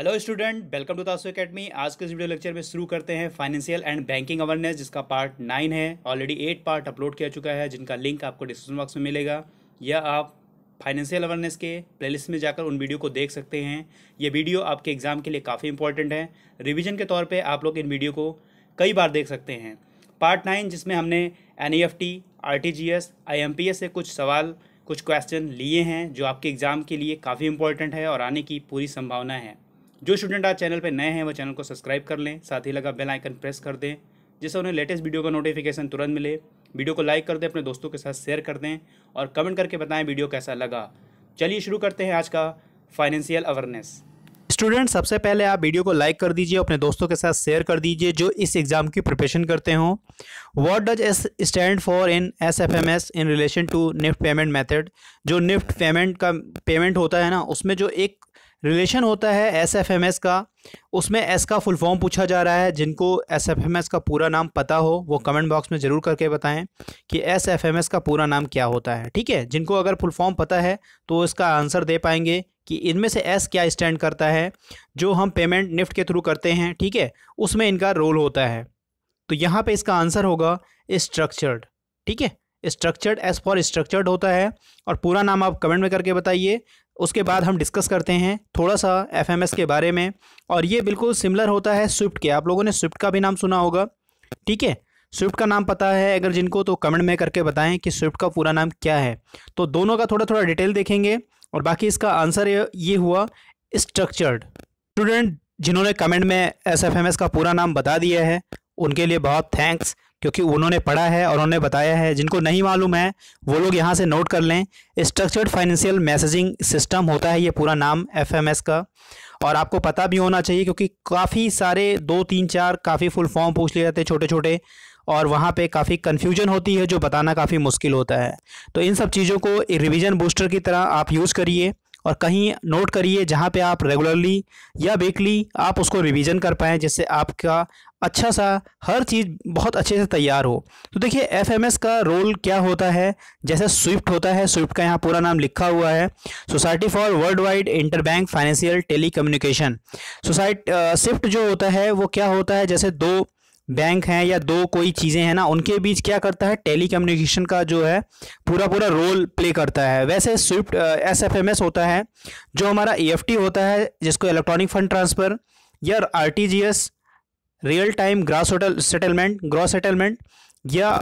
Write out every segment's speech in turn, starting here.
hello student welcome to Tasu academy आज के इस वीडियो लेक्चर में शुरू करते हैं फाइनेंशियल एंड बैंकिंग अवेयरनेस जिसका पार्ट नाइन है ऑलरेडी एट पार्ट अपलोड किया चुका है जिनका लिंक आपको डिस्क्रिप्शन बॉक्स में मिलेगा या आप फाइनेंशियल अवेयरनेस के प्लेलिस्ट में जाकर उन वीडियो को देख सकते हैं ये वीडियो आपके एग्जाम के लिए काफ़ी इंपॉर्टेंट है रिविजन के तौर पर आप लोग इन वीडियो को कई बार देख सकते हैं पार्ट नाइन जिसमें हमने N E F T R T G S I M P S से कुछ सवाल कुछ क्वेश्चन लिए हैं जो आपके एग्ज़ाम के लिए काफ़ी इंपॉर्टेंट है और आने की पूरी संभावना है जो स्टूडेंट आज चैनल पर नए हैं वो चैनल को सब्सक्राइब कर लें साथ ही लगा बेल आइकन प्रेस कर दें जिससे उन्हें लेटेस्ट वीडियो का नोटिफिकेशन तुरंत मिले वीडियो को लाइक कर दें अपने दोस्तों के साथ शेयर कर दें और कमेंट करके बताएं वीडियो कैसा लगा चलिए शुरू करते हैं आज का फाइनेंशियल अवेयरनेस स्टूडेंट सबसे पहले आप वीडियो को लाइक कर दीजिए अपने दोस्तों के साथ शेयर कर दीजिए जो इस एग्ज़ाम की प्रिपरेशन करते हों what does S stand for in S F M S in relation to NEFT payment method जो निफ्ट पेमेंट का पेमेंट होता है ना उसमें जो एक रिलेशन होता है एस एफ एम एस का उसमें एस का फुल फॉर्म पूछा जा रहा है जिनको एस एफ एम एस का पूरा नाम पता हो वो कमेंट बॉक्स में ज़रूर करके बताएं कि एस एफ एम एस का पूरा नाम क्या होता है ठीक है जिनको अगर फुल फॉर्म पता है तो इसका आंसर दे पाएंगे कि इनमें से एस क्या स्टैंड करता है जो हम पेमेंट निफ्ट के थ्रू करते हैं ठीक है उसमें इनका रोल होता है तो यहाँ पर इसका आंसर होगा स्ट्रक्चर्ड ठीक है स्ट्रक्चर्ड एस फॉर स्ट्रक्चर्ड होता है और पूरा नाम आप कमेंट में करके बताइए उसके बाद हम डिस्कस करते हैं थोड़ा सा एफ के बारे में और ये बिल्कुल सिमिलर होता है स्विफ्ट के आप लोगों ने स्विफ्ट का भी नाम सुना होगा ठीक है स्विफ्ट का नाम पता है अगर जिनको तो कमेंट में करके बताएं कि स्विफ्ट का पूरा नाम क्या है तो दोनों का थोड़ा थोड़ा डिटेल देखेंगे और बाकी इसका आंसर ये हुआ स्ट्रक्चर्ड स्टूडेंट जिन्होंने कमेंट में एस का पूरा नाम बता दिया है उनके लिए बहुत थैंक्स क्योंकि उन्होंने पढ़ा है और उन्होंने बताया है जिनको नहीं मालूम है वो लोग यहाँ से नोट कर लें स्ट्रक्चर्ड फाइनेंशियल मैसेजिंग सिस्टम होता है ये पूरा नाम एफएमएस का और आपको पता भी होना चाहिए क्योंकि काफ़ी सारे दो तीन चार काफ़ी फुल फॉर्म पूछ लिए जाते हैं छोटे छोटे और वहाँ पे काफ़ी कन्फ्यूजन होती है जो बताना काफ़ी मुश्किल होता है तो इन सब चीज़ों को रिविज़न बूस्टर की तरह आप यूज़ करिए और कहीं नोट करिए जहाँ पे आप रेगुलरली या वीकली आप उसको रिवीजन कर पाएँ जिससे आपका अच्छा सा हर चीज़ बहुत अच्छे से तैयार हो तो देखिए एफ का रोल क्या होता है जैसे स्विफ्ट होता है स्विफ्ट का यहाँ पूरा नाम लिखा हुआ है society for world wide interbank financial telecommunication society SWIFT जो होता है वो क्या होता है जैसे दो बैंक हैं या दो कोई चीज़ें हैं ना उनके बीच क्या करता है टेली कम्युनिकेशन का जो है पूरा पूरा रोल प्ले करता है वैसे SWIFT S F M S होता है जो हमारा ई एफ टी होता है जिसको इलेक्ट्रॉनिक फंड ट्रांसफ़र या R T G S real time gross settlement gross settlement या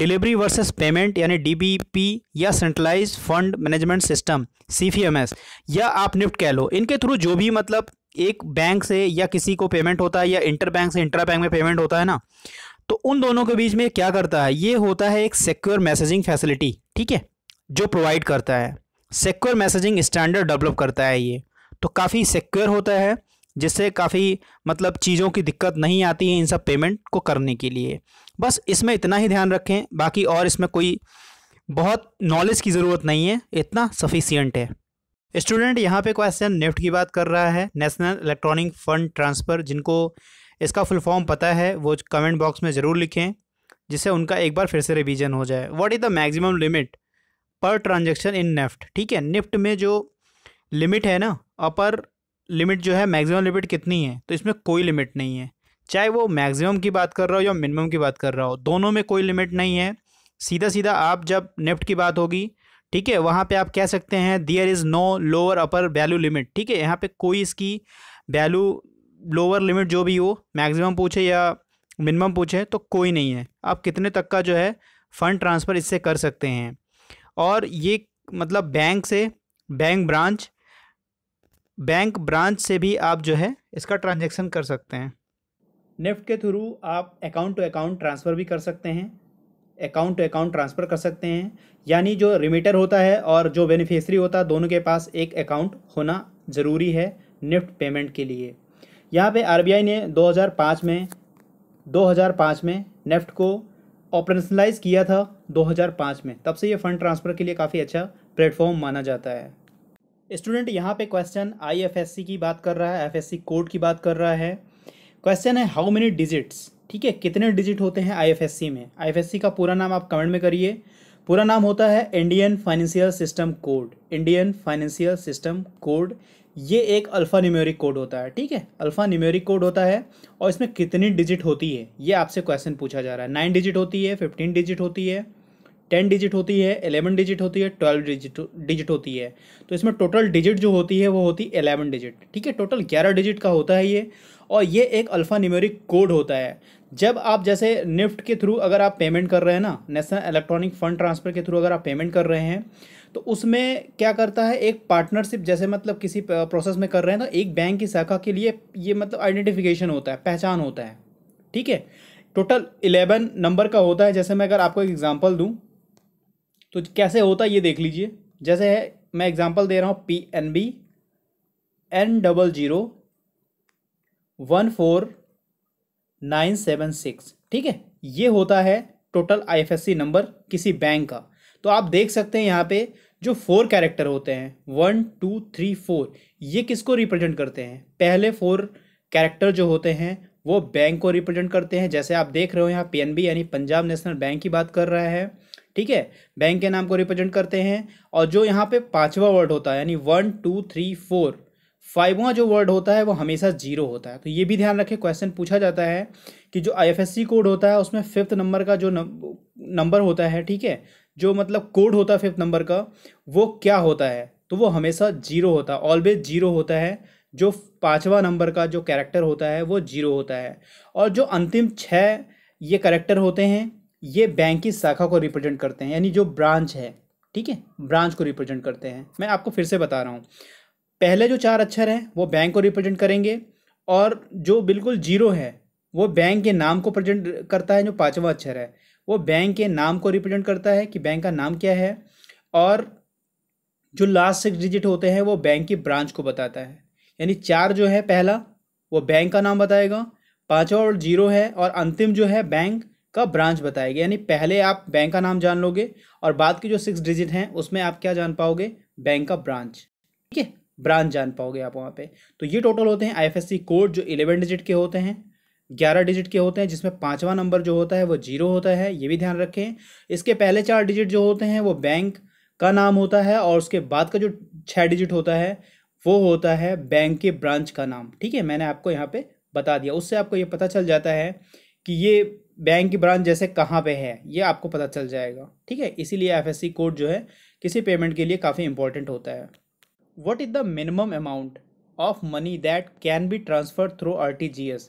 डिलीवरी वर्सेस पेमेंट यानी डीबीपी या centralise fund management system CFMS या आप निफ्ट कह लो इनके थ्रू जो भी मतलब एक बैंक से या किसी को पेमेंट होता है या इंटर बैंक से इंटरा बैंक में पेमेंट होता है ना तो उन दोनों के बीच में क्या करता है ये होता है एक सिक्योर मैसेजिंग फैसिलिटी ठीक है जो प्रोवाइड करता है सिक्योर मैसेजिंग स्टैंडर्ड डेवलप करता है ये तो काफ़ी सिक्योर होता है जिससे काफ़ी मतलब चीज़ों की दिक्कत नहीं आती है इन सब पेमेंट को करने के लिए बस इसमें इतना ही ध्यान रखें बाकी और इसमें कोई बहुत नॉलेज की ज़रूरत नहीं है इतना सफिशियंट है स्टूडेंट यहाँ पे क्वेश्चन निफ्ट की बात कर रहा है नेशनल इलेक्ट्रॉनिक फंड ट्रांसफ़र जिनको इसका फुल फॉर्म पता है वो कमेंट बॉक्स में ज़रूर लिखें जिससे उनका एक बार फिर से रिवीजन हो जाए what is the maximum limit per transaction in NEFT ठीक है निफ्ट में जो लिमिट है ना अपर लिमिट जो है मैक्सिमम लिमिट कितनी है तो इसमें कोई लिमिट नहीं है चाहे वो मैक्सिमम की बात कर रहा हो या मिनिमम की बात कर रहा हो दोनों में कोई लिमिट नहीं है सीधा सीधा आप जब निफ्ट की बात होगी ठीक है वहाँ पे आप कह सकते हैं there is no lower upper value limit ठीक है यहाँ पे कोई इसकी वैल्यू लोअर लिमिट जो भी हो मैक्सिमम पूछे या मिनिमम पूछे तो कोई नहीं है आप कितने तक का जो है फ़ंड ट्रांसफ़र इससे कर सकते हैं और ये मतलब बैंक से बैंक ब्रांच बैंक ब्रांच से भी आप जो है इसका ट्रांजेक्शन कर सकते हैं नेफ्ट के थ्रू आप अकाउंट टू अकाउंट ट्रांसफ़र भी कर सकते हैं अकाउंट टू अकाउंट ट्रांसफ़र कर सकते हैं यानी जो रिमिटर होता है और जो बेनिफिशरी होता है दोनों के पास एक अकाउंट होना ज़रूरी है निफ्ट पेमेंट के लिए यहाँ पे आरबीआई ने 2005 में 2005 में नेफ्ट को ऑपरेशनलाइज किया था 2005 में तब से ये फ़ंड ट्रांसफ़र के लिए काफ़ी अच्छा प्लेटफॉर्म माना जाता है स्टूडेंट यहाँ पे क्वेश्चन आईएफएससी की बात कर रहा है एफएससी कोड की बात कर रहा है क्वेश्चन है हाउ मेनी डिजिट्स ठीक है कितने डिजिट होते हैं आईएफएससी में आईएफएससी का पूरा नाम आप कमेंट में करिए पूरा नाम होता है Indian financial system code Indian financial system code ये एक अल्फ़ा न्यूमेरिक कोड होता है ठीक है अल्फ़ा न्यूमेरिक कोड होता है और इसमें कितनी डिजिट होती है ये आपसे क्वेश्चन पूछा जा रहा है नाइन डिजिट होती है फिफ्टीन डिजिट होती है टेन डिजिट होती है एलेवन डिजिट होती है ट्वेल्व डिजिट डिजिट होती है तो इसमें टोटल डिजिट जो होती है वो होती है एलेवन डिजिट ठीक है टोटल ग्यारह डिजिट का होता है ये और ये एक अल्फ़ा न्यूमेरिक कोड होता है जब आप जैसे निफ्ट के थ्रू अगर आप पेमेंट कर रहे हैं ना नेशनल इलेक्ट्रॉनिक फंड ट्रांसफ़र के थ्रू अगर आप पेमेंट कर रहे हैं तो उसमें क्या करता है एक पार्टनरशिप जैसे मतलब किसी प्रोसेस में कर रहे हैं तो एक बैंक की शाखा के लिए ये मतलब आइडेंटिफिकेशन होता है पहचान होता है ठीक है टोटल इलेवन नंबर का होता है जैसे मैं अगर आपको एक एग्जाम्पल दूँ तो कैसे होता है ये देख लीजिए जैसे है मैं एग्जांपल दे रहा हूँ P N B N double zero one four nine seven six ठीक है ये होता है टोटल आईएफएससी नंबर किसी बैंक का तो आप देख सकते हैं यहाँ पे जो फोर कैरेक्टर होते हैं वन टू थ्री फोर ये किसको रिप्रेजेंट करते हैं पहले फोर कैरेक्टर जो होते हैं वो बैंक को रिप्रेजेंट करते हैं जैसे आप देख रहे हो यहाँ पीएनबी यानी पंजाब नेशनल बैंक की बात कर रहा है ठीक है बैंक के नाम को रिप्रेजेंट करते हैं और जो यहाँ पे पांचवा वर्ड होता है यानी वन टू थ्री फोर फाइववा जो वर्ड होता है वो हमेशा जीरो होता है तो ये भी ध्यान रखें क्वेश्चन पूछा जाता है कि जो आई कोड होता है उसमें फिफ्थ नंबर का जो नंबर होता है ठीक है जो मतलब कोड होता है फिफ्थ नंबर का वो क्या होता है तो वो हमेशा जीरो होता है ऑलवेज जीरो होता है जो पाँचवा नंबर का जो कैरेक्टर होता है वो जीरो होता है और जो अंतिम छः ये करेक्टर होते हैं ये बैंक की शाखा को रिप्रेजेंट करते हैं यानी जो ब्रांच है ठीक है ब्रांच को रिप्रेजेंट करते हैं मैं आपको फिर से बता रहा हूँ पहले जो चार अक्षर हैं वो बैंक को रिप्रेजेंट करेंगे और जो बिल्कुल जीरो है वो बैंक के नाम को प्रेजेंट करता है जो पाँचवा अक्षर है वो बैंक के नाम को रिप्रेजेंट करता है कि बैंक का नाम क्या है और जो लास्ट सिक्स डिजिट होते हैं वो बैंक की ब्रांच को बताता है यानी चार जो है पहला वो बैंक का नाम बताएगा पाँचवा और जीरो है और अंतिम जो है बैंक का ब्रांच बताया गया यानी पहले आप बैंक का नाम जान लोगे और बाद के जो सिक्स डिजिट हैं उसमें आप क्या जान पाओगे बैंक का ब्रांच ठीक है ब्रांच जान पाओगे आप वहाँ पे तो ये टोटल होते हैं आईएफएससी कोड जो इलेवन डिजिट के होते हैं ग्यारह डिजिट के होते हैं जिसमें पाँचवा नंबर जो होता है वो जीरो होता है ये भी ध्यान रखें इसके पहले चार डिजिट जो होते हैं वो बैंक का नाम होता है और उसके बाद का जो छः डिजिट होता है वो होता है बैंक के ब्रांच का नाम ठीक है मैंने आपको यहाँ पर बता दिया उससे आपको ये पता चल जाता है कि ये बैंक की ब्रांच जैसे कहाँ पे है ये आपको पता चल जाएगा ठीक है इसीलिए एफ कोड जो है किसी पेमेंट के लिए काफ़ी इंपॉर्टेंट होता है what is the minimum amount of money that can be transfer through R T G S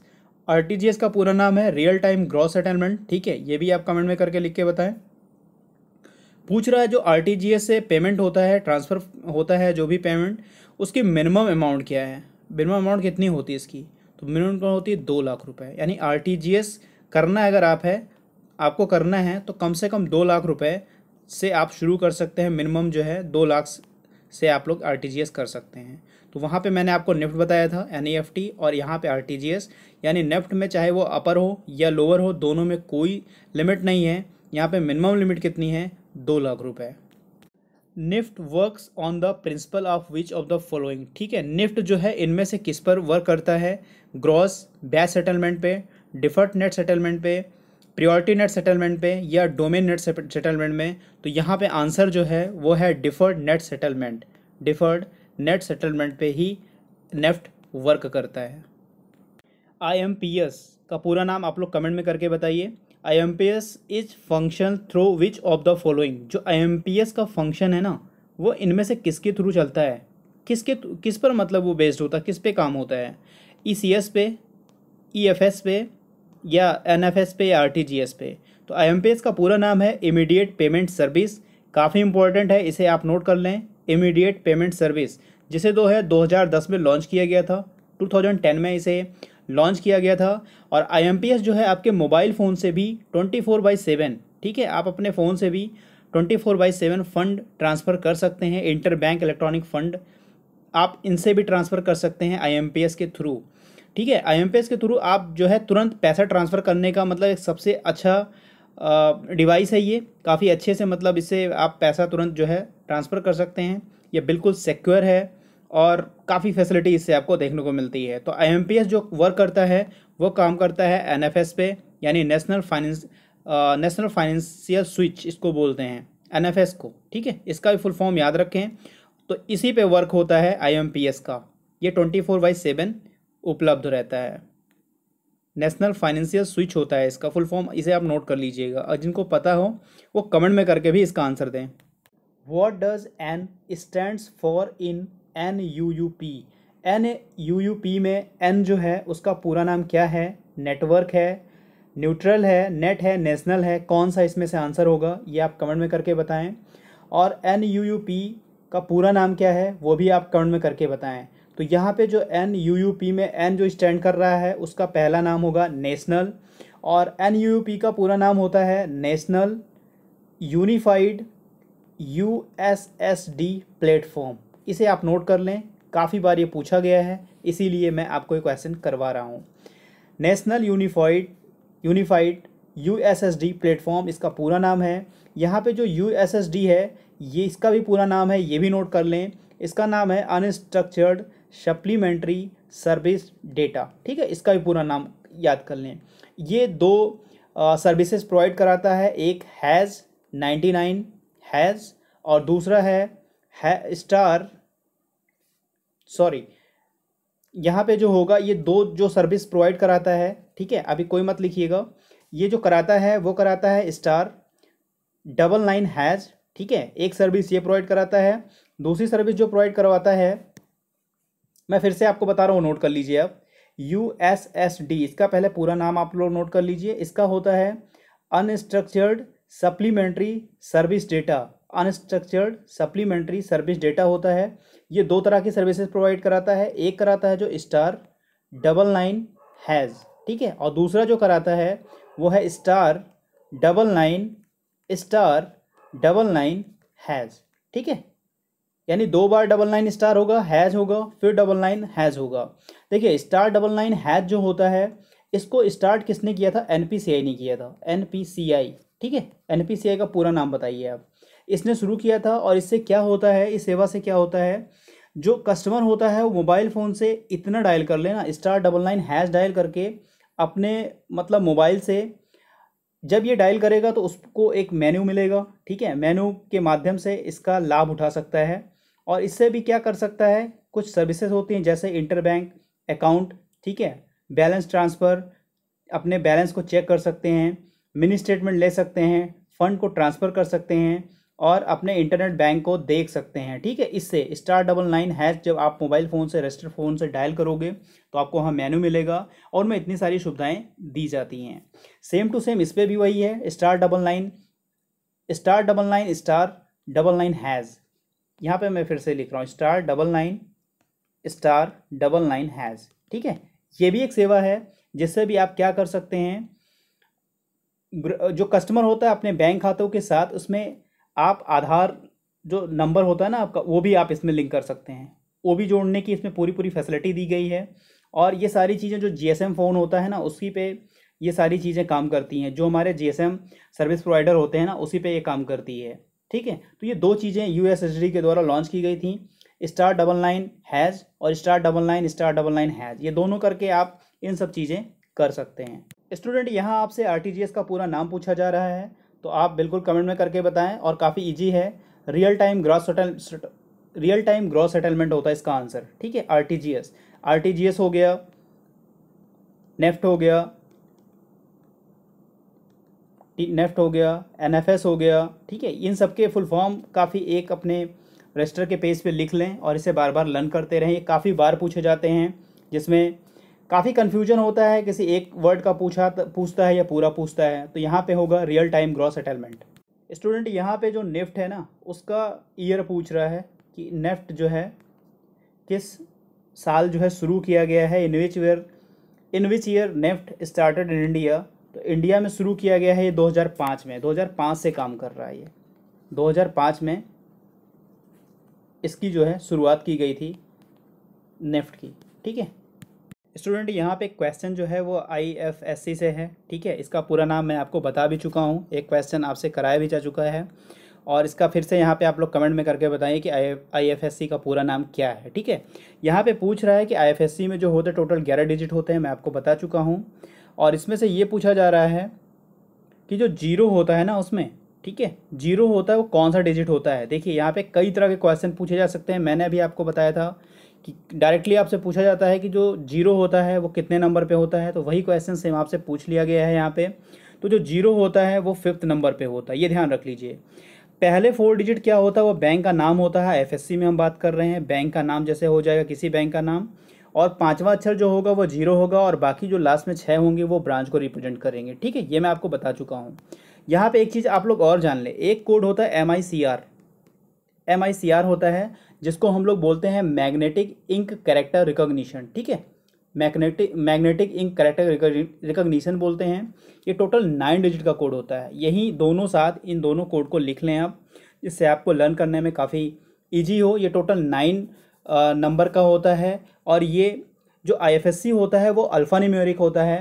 R T G S का पूरा नाम है रियल टाइम ग्रॉस सेटलमेंट ठीक है ये भी आप कमेंट में करके लिख के बताएं पूछ रहा है जो आर टी जी एस से पेमेंट होता है ट्रांसफ़र होता है जो भी पेमेंट उसकी मिनिमम अमाउंट क्या है मिनिमम अमाउंट कितनी होती है इसकी तो मिनिमम होती है दो लाख रुपए यानी आर टी जी एस करना अगर आप है आपको करना है तो कम से कम दो लाख रुपए से आप शुरू कर सकते हैं मिनिमम जो है दो लाख से आप लोग आर कर सकते हैं तो वहाँ पे मैंने आपको निफ्ट बताया था एन e और यहाँ पे आर यानी निफ्ट में चाहे वो अपर हो या लोअर हो दोनों में कोई लिमिट नहीं है यहाँ पे मिनिमम लिमिट कितनी है दो लाख रुपए NEFT works on the principle of which of the following ठीक है निफ्ट जो है इनमें से किस पर वर्क करता है ग्रॉस बैच सेटलमेंट पे डिफर्ट नेट सेटलमेंट पे प्रियोरिटी नेट सेटलमेंट पे या डोमेन नेट सेटलमेंट में तो यहाँ पे आंसर जो है वो है deferred net settlement deferred net settlement पे ही नेफ्ट वर्क करता है आई का पूरा नाम आप लोग कमेंट में करके बताइए I M P S is function through which of the following जो आई एम पी एस का फंक्शन है ना वो इनमें से किसके थ्रू चलता है किसके किस पर मतलब वो बेस्ड होता है किस पे काम होता है ई सी एस पे ई एफ एस पे या एन पे या आर पे तो आई एम का पूरा नाम है इमीडिएट पेमेंट सर्विस काफ़ी इंपॉर्टेंट है इसे आप नोट कर लें इमीडिएट पेमेंट सर्विस जिसे दो है 2010 में लॉन्च किया गया था 2010 में इसे लॉन्च किया गया था और आई जो है आपके मोबाइल फ़ोन से भी ट्वेंटी फोर बाई सेवन ठीक है आप अपने फ़ोन से भी twenty four by seven fund transfer कर सकते हैं इंटर बैंक इलेक्ट्रॉनिक फ़ंड आप इनसे भी ट्रांसफ़र कर सकते हैं आई के थ्रू ठीक है आई के थ्रू आप जो है तुरंत पैसा ट्रांसफ़र करने का मतलब एक सबसे अच्छा डिवाइस है ये काफ़ी अच्छे से मतलब इससे आप पैसा तुरंत जो है ट्रांसफ़र कर सकते हैं ये बिल्कुल सिक्योर है और काफ़ी फैसिलिटी इससे आपको देखने को मिलती है तो आई जो वर्क करता है वो काम करता है एन पे यानी national finance national financial switch इसको बोलते हैं एन को ठीक है इसका भी फुल फॉर्म याद रखें तो इसी पे वर्क होता है आई का ये ट्वेंटी फोर बाई सेवन उपलब्ध रहता है नेशनल फाइनेंशियल स्विच होता है इसका फुल फॉर्म इसे आप नोट कर लीजिएगा और जिनको पता हो वो कमेंट में करके भी इसका आंसर दें what does N stand for in N U U P N U U P में एन जो है उसका पूरा नाम क्या है नेटवर्क है न्यूट्रल है नेट है नेशनल है कौन सा इसमें से आंसर होगा ये आप कमेंट में करके बताएं और एन यू यू पी का पूरा नाम क्या है वो भी आप कमेंट में करके बताएं तो यहाँ पे जो एन यू यू पी में एन जो स्टैंड कर रहा है उसका पहला नाम होगा नेशनल और एन यू यू पी का पूरा नाम होता है national unified U S S D platform इसे आप नोट कर लें काफ़ी बार ये पूछा गया है इसीलिए मैं आपको ये क्वेश्चन करवा रहा हूँ national unified unified U S S D platform इसका पूरा नाम है यहाँ पे जो यू एस एस डी है ये इसका भी पूरा नाम है ये भी नोट कर लें इसका नाम है अनस्ट्रक्चर्ड सप्लीमेंट्री सर्विस डेटा ठीक है इसका भी पूरा नाम याद कर लें ये दो सर्विसेज प्रोवाइड कराता है एक हैज़ नाइन्टी नाइन हैज़ और दूसरा है, है स्टार सॉरी यहाँ पे जो होगा ये दो जो सर्विस प्रोवाइड कराता है ठीक है अभी कोई मत लिखिएगा ये जो कराता है वो कराता है स्टार डबल नाइन हैज़ ठीक है एक सर्विस ये प्रोवाइड कराता है दूसरी सर्विस जो प्रोवाइड करवाता है मैं फिर से आपको बता रहा हूँ नोट कर लीजिए आप यू एस एस डी इसका पहले पूरा नाम आप लोग नोट कर लीजिए इसका होता है unstructured supplementary service data unstructured supplementary service data होता है ये दो तरह की सर्विसेज प्रोवाइड कराता है एक कराता है जो स्टार डबल नाइन हैज़ ठीक है और दूसरा जो कराता है वो है star double nine star double nine hash ठीक है यानी दो बार डबल नाइन स्टार होगा हैज़ होगा फिर डबल नाइन हैज़ होगा देखिए स्टार डबल नाइन हैज़ जो होता है इसको स्टार्ट किसने किया था एन ने किया था एन ठीक है एन का पूरा नाम बताइए आप इसने शुरू किया था और इससे क्या होता है इस सेवा से क्या होता है जो कस्टमर होता है वो मोबाइल फ़ोन से इतना डायल कर लेना star double nine hash dial करके अपने मतलब मोबाइल से जब ये डायल करेगा तो उसको एक मेन्यू मिलेगा ठीक है मेन्यू के माध्यम से इसका लाभ उठा सकता है और इससे भी क्या कर सकता है कुछ सर्विसेज होती हैं जैसे इंटरबैंक अकाउंट ठीक है बैलेंस ट्रांसफ़र अपने बैलेंस को चेक कर सकते हैं मिनी स्टेटमेंट ले सकते हैं फ़ंड को ट्रांसफ़र कर सकते हैं और अपने इंटरनेट बैंक को देख सकते हैं ठीक है इससे स्टार डबल नाइन हैज़ जब आप मोबाइल फ़ोन से रजिस्टर फ़ोन से डायल करोगे तो आपको वहाँ मेन्यू मिलेगा और में इतनी सारी सुविधाएं दी जाती हैं सेम टू सेम इस पर भी वही है star double nine star double nine star double nine hash यहाँ पे मैं फिर से लिख रहा हूँ star double nine star double nine hash ठीक है ये भी एक सेवा है जिससे भी आप क्या कर सकते हैं जो कस्टमर होता है अपने बैंक खातों के साथ उसमें आप आधार जो नंबर होता है ना आपका वो भी आप इसमें लिंक कर सकते हैं वो भी जोड़ने की इसमें पूरी पूरी फैसिलिटी दी गई है और ये सारी चीज़ें जो जीएसएम फ़ोन होता है ना उसी पे ये सारी चीज़ें काम करती हैं जो हमारे जीएसएम सर्विस प्रोवाइडर होते हैं ना उसी पे ये काम करती है ठीक है तो ये दो चीज़ें यू के द्वारा लॉन्च की गई थी स्टार डबल नाइन हैज़ और star double nine star double nine hash ये दोनों करके आप इन सब चीज़ें कर सकते हैं स्टूडेंट यहाँ आपसे आर का पूरा नाम पूछा जा रहा है तो आप बिल्कुल कमेंट में करके बताएं और काफ़ी ईजी है real time gross settle real time gross settlement होता है इसका आंसर ठीक है R T G S R T G S हो गया नेफ्ट हो गया नेफ्ट हो गया एनएफएस हो गया ठीक है इन सब के फुल फॉर्म काफ़ी एक अपने रजिस्टर के पेज पे लिख लें और इसे बार बार लर्न करते रहें ये काफ़ी बार पूछे जाते हैं जिसमें काफ़ी कन्फ्यूजन होता है किसी एक वर्ड का पूछा पूछता है या पूरा पूछता है तो यहाँ पे होगा real time gross settlement student यहाँ पे जो नेफ्ट है ना उसका ईयर पूछ रहा है कि नेफ्ट जो है किस साल जो है शुरू किया गया है in which year in which year NEFT started in India तो इंडिया में शुरू किया गया है ये 2005 में 2005 से काम कर रहा है ये 2005 में इसकी जो है शुरुआत की गई थी नेफ्ट की ठीक है स्टूडेंट यहाँ पे क्वेश्चन जो है वो आई एफ एस सी से है ठीक है इसका पूरा नाम मैं आपको बता भी चुका हूँ एक क्वेश्चन आपसे कराया भी जा चुका है और इसका फिर से यहाँ पे आप लोग कमेंट में करके बताइए कि आई एफ एस सी का पूरा नाम क्या है ठीक है यहाँ पे पूछ रहा है कि आई एफ एस सी में जो होते टोटल ग्यारह डिजिट होते हैं मैं आपको बता चुका हूँ और इसमें से ये पूछा जा रहा है कि जो जीरो होता है ना उसमें ठीक है जीरो होता है वो कौन सा डिजिट होता है देखिए यहाँ पे कई तरह के क्वेश्चन पूछे जा सकते हैं मैंने अभी आपको बताया था कि डायरेक्टली आपसे पूछा जाता है कि जो जीरो होता है वो कितने नंबर पे होता है तो वही क्वेश्चन सेम आपसे पूछ लिया गया है यहाँ पे तो जो जीरो होता है वो फिफ्थ नंबर पर होता है ये ध्यान रख लीजिए पहले फोर डिजिट क्या होता है वो बैंक का नाम होता है एफ में हम बात कर रहे हैं बैंक का नाम जैसे हो जाएगा किसी बैंक का नाम और पांचवा अक्षर जो होगा वो जीरो होगा और बाकी जो लास्ट में छः होंगे वो ब्रांच को रिप्रेजेंट करेंगे ठीक है ये मैं आपको बता चुका हूँ यहाँ पे एक चीज़ आप लोग और जान लें एक कोड होता है M I C R M I C R होता है जिसको हम लोग बोलते हैं मैग्नेटिक इंक करेक्टर रिकोगनीशन ठीक है magnetic magnetic ink character recognition बोलते हैं ये टोटल नाइन डिजिट का कोड होता है यही दोनों साथ इन दोनों कोड को लिख लें आप जिससे आपको लर्न करने में काफ़ी ईजी हो ये टोटल नाइन नंबर का होता है और ये जो आईएफएससी होता है वो अल्फ़ा न्यूमेरिक होता है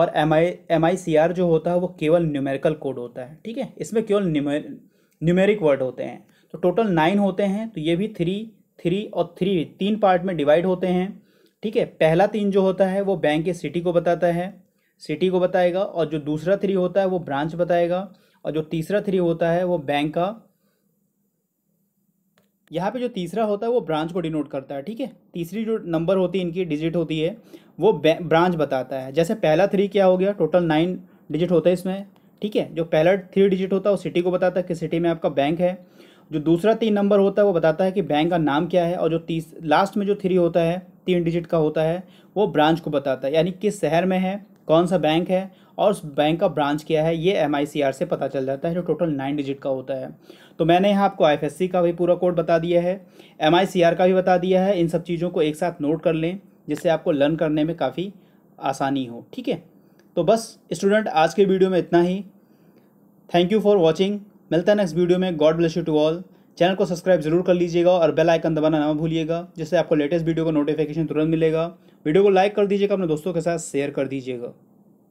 और M I M I C R जो होता है वो केवल न्यूमेरिकल कोड होता है ठीक है इसमें केवल न्यूमेरिक वर्ड होते हैं तो टोटल नाइन होते हैं तो ये भी थ्री थ्री और थ्री तीन पार्ट में डिवाइड होते हैं ठीक है पहला तीन जो होता है वो बैंक के सिटी को बताता है सिटी को बताएगा और जो दूसरा थ्री होता है वो ब्रांच बताएगा और जो तीसरा थ्री होता है वो बैंक का यहाँ पे जो तीसरा होता है वो ब्रांच को डिनोट करता है ठीक है तीसरी जो नंबर होती है इनकी डिजिट होती है वो ब्रांच बताता है जैसे पहला थ्री क्या हो गया टोटल नाइन डिजिट होता है इसमें ठीक है जो पहला थ्री डिजिट होता है वो सिटी को बताता है कि सिटी में आपका बैंक है जो दूसरा तीन नंबर होता है वो बताता है कि बैंक का नाम क्या है और जो तीस लास्ट में जो थ्री होता है तीन डिजिट का होता है वो ब्रांच को बताता है यानी किस शहर में है कौन सा बैंक है और उस बैंक का ब्रांच क्या है ये एम से पता चल जाता है जो टोटल नाइन डिजिट का होता है तो मैंने यहाँ आपको आई का भी पूरा कोड बता दिया है एम का भी बता दिया है इन सब चीज़ों को एक साथ नोट कर लें जिससे आपको लर्न करने में काफ़ी आसानी हो ठीक है तो बस स्टूडेंट आज के वीडियो में इतना ही थैंक यू फॉर वॉचिंग मिलता है नेक्स्ट वीडियो में God bless you to all channel को सब्सक्राइब जरूर कर लीजिएगा और बेल आइकन दबाना ना भूलिएगा जिससे आपको लेटेस्ट वीडियो का नोटिफिकेशन तुरंत मिलेगा वीडियो को लाइक कर दीजिएगा अपने दोस्तों के साथ शेयर कर दीजिएगा